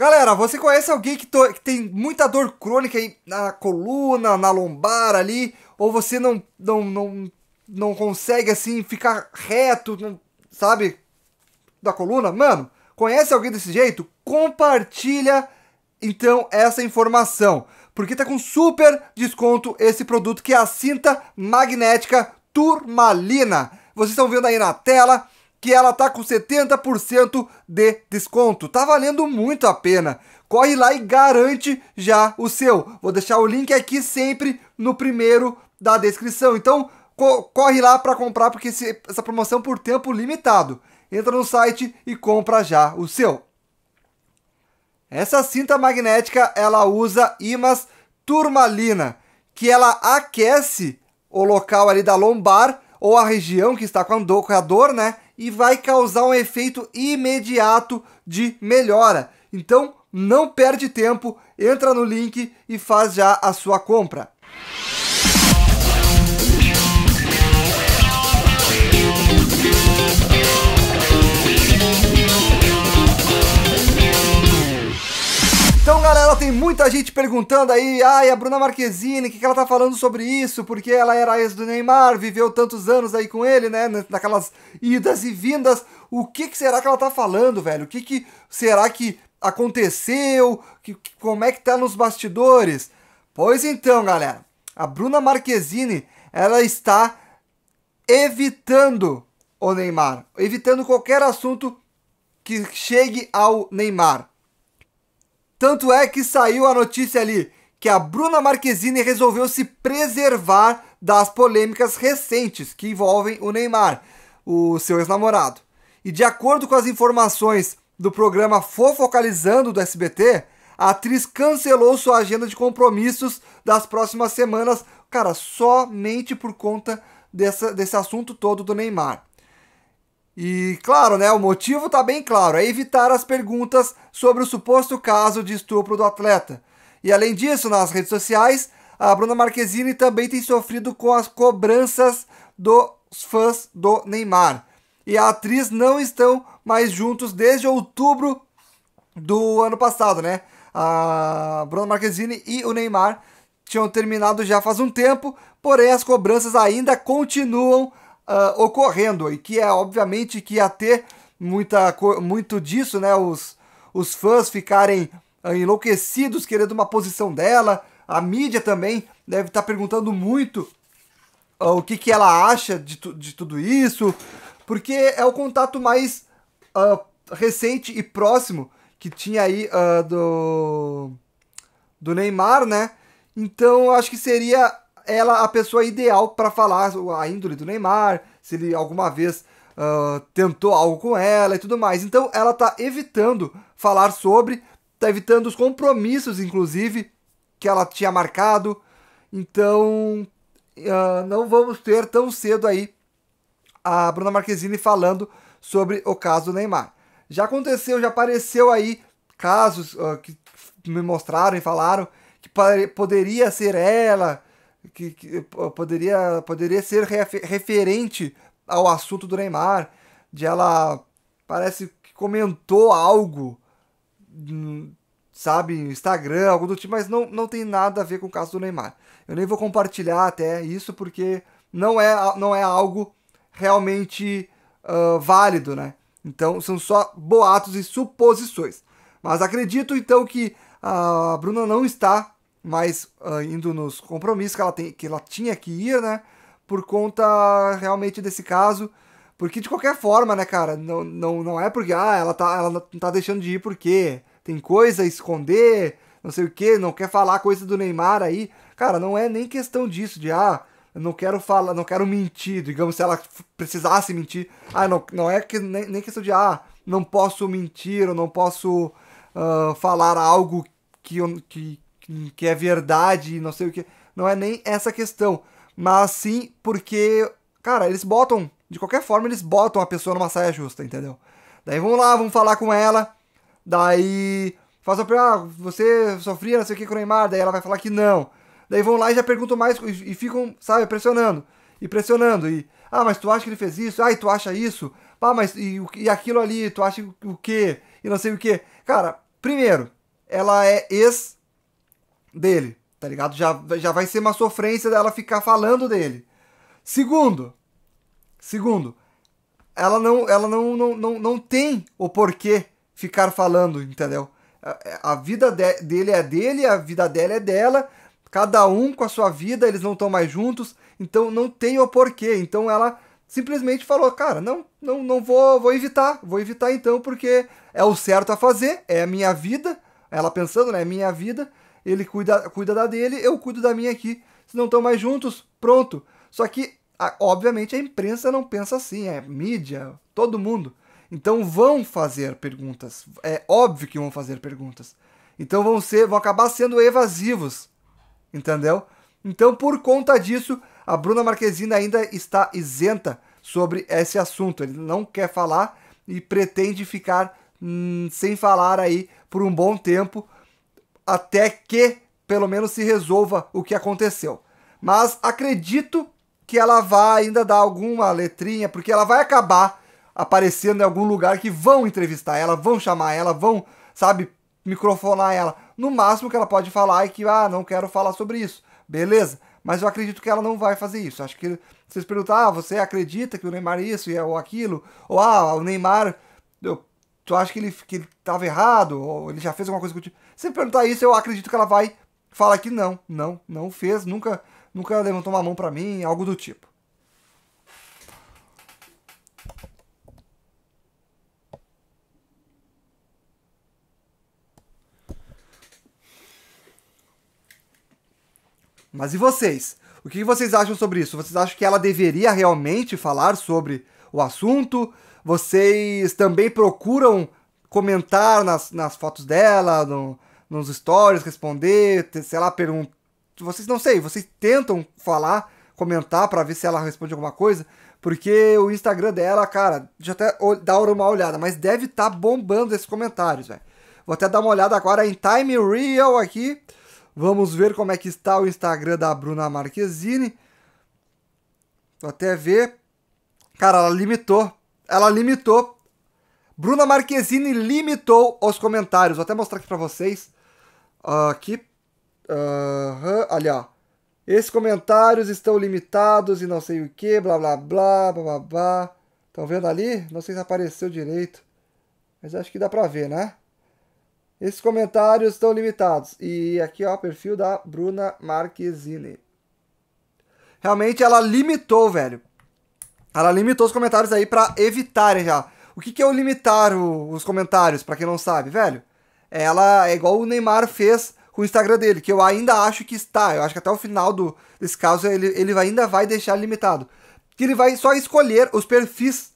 Galera, você conhece alguém que, que, tem muita dor crônica aí na coluna, na lombar ali, ou você não, não, não, não consegue assim ficar reto, sabe? Da coluna? Mano, conhece alguém desse jeito? Compartilha então essa informação, porque tá com super desconto esse produto que é a cinta magnética turmalina. Vocês estão vendo aí na tela que ela tá com 70% de desconto. Tá valendo muito a pena. Corre lá e garante já o seu. Vou deixar o link aqui sempre no primeiro da descrição. Então, co corre lá para comprar porque esse, essa promoção por tempo limitado. Entra no site e compra já o seu. Essa cinta magnética, ela usa ímãs turmalina, que ela aquece o local ali da lombar ou a região que está com a dor, né? E vai causar um efeito imediato de melhora. Então, não perde tempo, entra no link e faz já a sua compra. Então, galera, tem muita gente perguntando aí, ai, a Bruna Marquezine, o que, que ela tá falando sobre isso? Porque ela era ex do Neymar, viveu tantos anos aí com ele, né? Naquelas idas e vindas. O que, que será que ela tá falando, velho? O que, que será que aconteceu? Que, como é que tá nos bastidores? Pois então, galera, a Bruna Marquezine, ela está evitando o Neymar, evitando qualquer assunto que chegue ao Neymar. Tanto é que saiu a notícia ali que a Bruna Marquezine resolveu se preservar das polêmicas recentes que envolvem o Neymar, o seu ex-namorado. E de acordo com as informações do programa Fofocalizando do SBT, a atriz cancelou sua agenda de compromissos das próximas semanas, cara, somente por conta dessa, desse assunto todo do Neymar. E claro, né, o motivo está bem claro, é evitar as perguntas sobre o suposto caso de estupro do atleta. E além disso, nas redes sociais, a Bruna Marquezine também tem sofrido com as cobranças dos fãs do Neymar. E a atriz não estão mais juntos desde outubro do ano passado, né? A Bruna Marquezine e o Neymar tinham terminado já faz um tempo, porém as cobranças ainda continuam uh, ocorrendo, e que é obviamente que ia ter muita, muito disso, né? Os, os fãs ficarem ah, enlouquecidos querendo uma posição dela, a mídia também deve estar perguntando muito uh, o que, que ela acha de, tu, de tudo isso, porque é o contato mais uh, recente e próximo que tinha aí uh, do, do Neymar, né? Então acho que seria ela a pessoa ideal para falar a índole do Neymar, se ele alguma vez uh, tentou algo com ela e tudo mais. Então ela está evitando falar sobre, está evitando os compromissos, inclusive, que ela tinha marcado. Então uh, não vamos ter tão cedo aí a Bruna Marquezine falando sobre o caso do Neymar. Já aconteceu, já apareceu aí casos uh, que me mostraram e falaram que poderia ser ela que, que poderia, poderia ser referente ao assunto do Neymar, de ela parece que comentou algo, sabe, Instagram, algo do tipo, mas não, não tem nada a ver com o caso do Neymar. Eu nem vou compartilhar até isso porque não é, não é algo realmente uh, válido, né? Então são só boatos e suposições. Mas acredito então que a Bruna não está mas uh, indo nos compromissos que ela, tem, que ela tinha que ir, né? Por conta realmente desse caso. Porque de qualquer forma, né, cara, não, não, não é porque ah, ela, tá, ela não tá deixando de ir porque tem coisa a esconder, não sei o que, não quer falar coisa do Neymar aí. Cara, não é nem questão disso, de ah, eu não quero falar, não quero mentir, digamos, se ela precisasse mentir. Ah, não, não é que, nem, nem questão de, ah, não posso mentir, ou não posso uh, falar algo que, eu, que, que, é verdade, e não sei o que. Não é nem essa questão. Mas sim porque, cara, eles botam, de qualquer forma, eles botam a pessoa numa saia justa, entendeu? Daí vamos lá, vamos falar com ela. Daí faz pra. ah, você sofria não sei o que com o Neymar, daí ela vai falar que não. Daí vão lá e já perguntam mais e, e ficam, sabe, pressionando. E pressionando. E, ah, mas tu acha que ele fez isso? Ah, e tu acha isso? Ah, mas e, e aquilo ali, tu acha o quê? E não sei o quê. Cara, primeiro, ela é ex dele, tá ligado? Já, já vai ser uma sofrência dela ficar falando dele. Segundo, segundo, ela não, ela não, não, não, não tem o porquê ficar falando, entendeu? A, a vida de, dele é dele, a vida dela é dela, cada um com a sua vida, eles não estão mais juntos, então não tem o porquê. Então ela simplesmente falou, cara, não, não, não vou, vou evitar, vou evitar então porque é o certo a fazer, é a minha vida. Ela pensando, né, é minha vida, ele cuida, cuida da dele, eu cuido da minha aqui. Se não estão mais juntos, pronto. Só que, obviamente, a imprensa não pensa assim, é mídia, todo mundo. Então vão fazer perguntas. É óbvio que vão fazer perguntas. Então vão ser, vão acabar sendo evasivos. Entendeu? Então, por conta disso, a Bruna Marquezine ainda está isenta sobre esse assunto. Ele não quer falar e pretende ficar hum, sem falar aí por um bom tempo até que pelo menos se resolva o que aconteceu. Mas acredito que ela vai ainda dar alguma letrinha, porque ela vai acabar aparecendo em algum lugar que vão entrevistar ela, vão chamar ela, vão, sabe, microfonar ela. No máximo que ela pode falar é que, ah, não quero falar sobre isso. Beleza? Mas eu acredito que ela não vai fazer isso. Acho que vocês perguntam, ah, você acredita que o Neymar é isso é ou aquilo? Ou, ah, o Neymar, eu, tu acha que ele, que ele tava errado? Ou ele já fez alguma coisa contigo? Se perguntar isso, eu acredito que ela vai falar que não, não, não fez, nunca, nunca levantou uma mão para mim, algo do tipo. Mas e vocês? O que vocês acham sobre isso? Vocês acham que ela deveria realmente falar sobre o assunto? Vocês também procuram comentar nas, nas fotos dela, no, nos stories, responder, sei lá, perguntar. Vocês não sei, vocês tentam falar, comentar para ver se ela responde alguma coisa, porque o Instagram dela, cara, já até dá uma olhada, mas deve estar tá bombando esses comentários, velho. Vou até dar uma olhada agora em time real aqui. Vamos ver como é que está o Instagram da Bruna Marquezine. Vou até ver. Cara, ela limitou. Ela limitou. Bruna Marquezine limitou os comentários. Vou até mostrar aqui para vocês. Aqui. Uh, ali, ó. Esses comentários estão limitados e não sei o que, blá blá blá, blá blá blá. Estão vendo ali? Não sei se apareceu direito. Mas acho que dá pra ver, né? Esses comentários estão limitados. E aqui, ó, perfil da Bruna Marquezine. Realmente ela limitou, velho. Ela limitou os comentários aí pra evitarem já. O que, que é o limitar o, os comentários, pra quem não sabe, velho? ela é igual o Neymar fez com o Instagram dele, que eu ainda acho que está. Eu acho que até o final do, desse caso ele, ele ainda vai deixar limitado. Que ele vai só escolher os perfis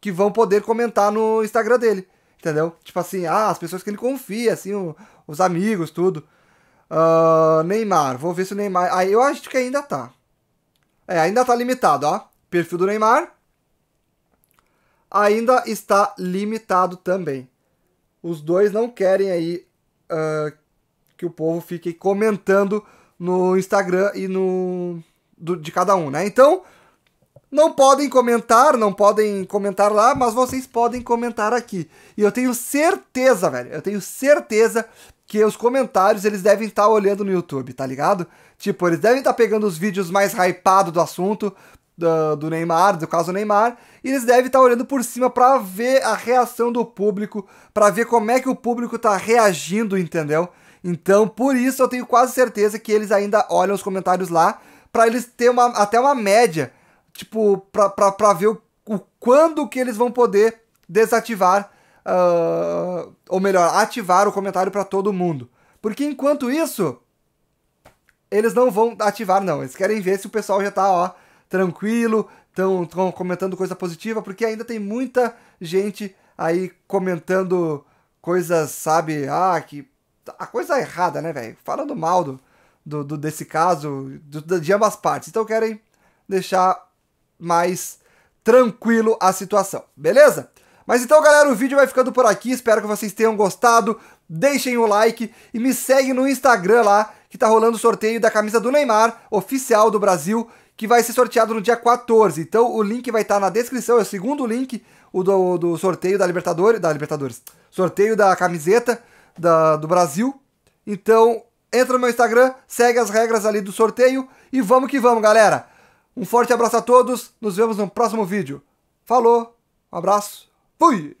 que vão poder comentar no Instagram dele. Entendeu? Tipo assim, ah, as pessoas que ele confia, assim, o, os amigos, tudo. Uh, Neymar, vou ver se o Neymar. Aí ah, eu acho que ainda tá. É, ainda tá limitado, ó. Perfil do Neymar. Ainda está limitado também os dois não querem aí uh, que o povo fique comentando no Instagram e no do, de cada um, né? Então não podem comentar, não podem comentar lá, mas vocês podem comentar aqui. E eu tenho certeza, velho, eu tenho certeza que os comentários eles devem estar tá olhando no YouTube, tá ligado? Tipo, eles devem estar tá pegando os vídeos mais hypados do assunto, do, do Neymar, do caso Neymar, e eles devem estar olhando por cima para ver a reação do público, para ver como é que o público está reagindo, entendeu? Então, por isso eu tenho quase certeza que eles ainda olham os comentários lá, para eles ter uma, até uma média, tipo, para ver o, o, quando que eles vão poder desativar, uh, ou melhor, ativar o comentário para todo mundo. Porque enquanto isso, eles não vão ativar não, eles querem ver se o pessoal já tá, ó, tranquilo, estão comentando coisa positiva, porque ainda tem muita gente aí comentando coisas, sabe? Ah, que. A coisa é errada, né, velho? Falando mal do, do, do, desse caso, do, de ambas partes. Então querem deixar mais tranquilo a situação, beleza? Mas então, galera, o vídeo vai ficando por aqui. Espero que vocês tenham gostado. Deixem o like e me sigam no Instagram lá, que tá rolando o sorteio da camisa do Neymar, oficial do Brasil que vai ser sorteado no dia 14. Então o link vai estar tá na descrição, é o segundo link o do, do sorteio da Libertadores, da Libertadores. Sorteio da camiseta da, do Brasil. Então, entra no meu Instagram, segue as regras ali do sorteio e vamos que vamos, galera. Um forte abraço a todos, nos vemos no próximo vídeo. Falou, um abraço, fui!